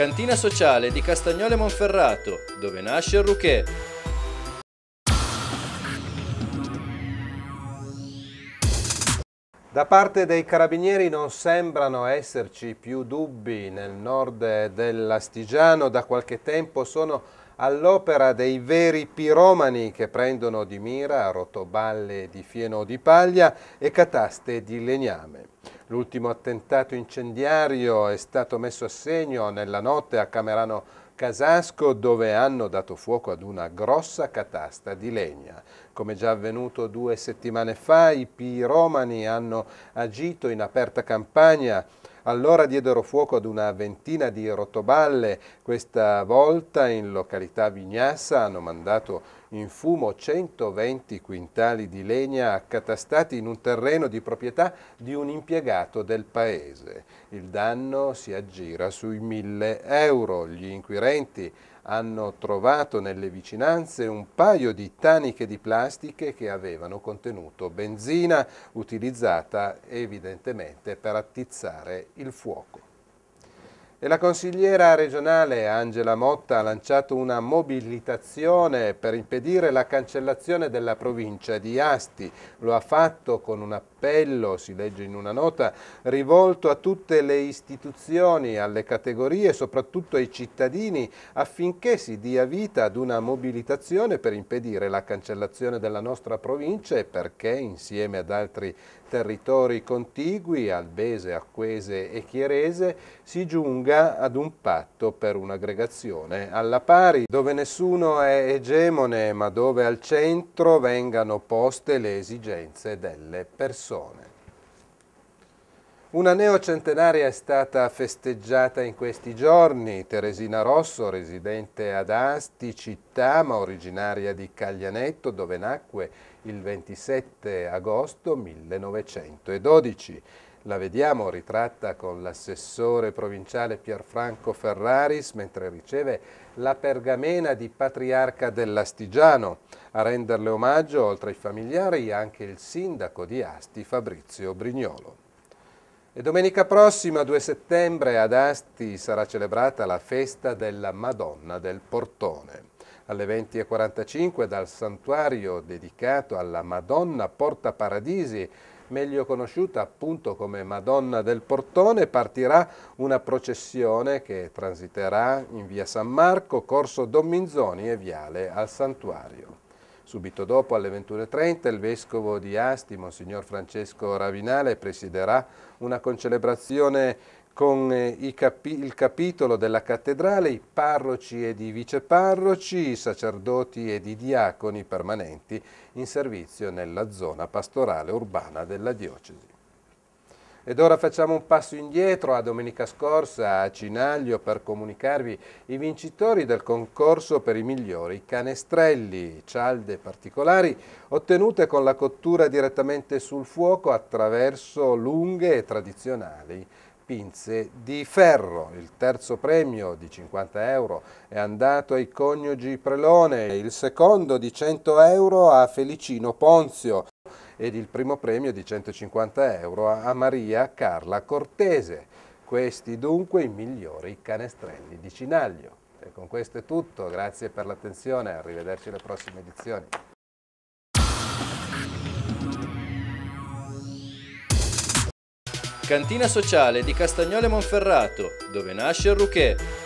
Cantina sociale di Castagnole Monferrato, dove nasce il Rouquet. Da parte dei carabinieri non sembrano esserci più dubbi nel nord dell'Astigiano, da qualche tempo sono all'opera dei veri piromani che prendono di mira rotoballe di fieno o di paglia e cataste di legname. L'ultimo attentato incendiario è stato messo a segno nella notte a Camerano Casasco dove hanno dato fuoco ad una grossa catasta di legna. Come già avvenuto due settimane fa, i piromani hanno agito in aperta campagna allora diedero fuoco ad una ventina di rotoballe, questa volta in località Vignassa hanno mandato in fumo 120 quintali di legna accatastati in un terreno di proprietà di un impiegato del paese. Il danno si aggira sui 1000 euro. Gli inquirenti hanno trovato nelle vicinanze un paio di taniche di plastiche che avevano contenuto benzina utilizzata evidentemente per attizzare il fuoco. E la consigliera regionale Angela Motta ha lanciato una mobilitazione per impedire la cancellazione della provincia di Asti. Lo ha fatto con una appello, si legge in una nota, rivolto a tutte le istituzioni, alle categorie, soprattutto ai cittadini, affinché si dia vita ad una mobilitazione per impedire la cancellazione della nostra provincia e perché insieme ad altri territori contigui, albese, acquese e chierese, si giunga ad un patto per un'aggregazione alla pari, dove nessuno è egemone, ma dove al centro vengano poste le esigenze delle persone persone. Una neocentenaria è stata festeggiata in questi giorni, Teresina Rosso, residente ad Asti, città ma originaria di Caglianetto, dove nacque il 27 agosto 1912. La vediamo ritratta con l'assessore provinciale Pierfranco Ferraris mentre riceve la pergamena di patriarca dell'Astigiano. A renderle omaggio, oltre ai familiari, anche il sindaco di Asti Fabrizio Brignolo. E domenica prossima, 2 settembre, ad Asti sarà celebrata la festa della Madonna del Portone. Alle 20.45 dal santuario dedicato alla Madonna Porta Paradisi meglio conosciuta appunto come Madonna del Portone, partirà una processione che transiterà in via San Marco, corso Dominzoni e viale al Santuario. Subito dopo, alle 21.30, il vescovo di Asti, Monsignor Francesco Ravinale, presiderà una concelebrazione con eh, capi il capitolo della cattedrale, i parroci ed i viceparroci, i sacerdoti ed i diaconi permanenti in servizio nella zona pastorale urbana della diocesi. Ed ora facciamo un passo indietro a domenica scorsa a Cinaglio per comunicarvi i vincitori del concorso per i migliori canestrelli, cialde particolari ottenute con la cottura direttamente sul fuoco attraverso lunghe e tradizionali pinze di ferro. Il terzo premio di 50 euro è andato ai coniugi Prelone, il secondo di 100 euro a Felicino Ponzio ed il primo premio di 150 euro a Maria Carla Cortese. Questi dunque i migliori canestrelli di Cinaglio. E con questo è tutto, grazie per l'attenzione, arrivederci alle prossime edizioni. Cantina sociale di Castagnole Monferrato, dove nasce il Rouquet,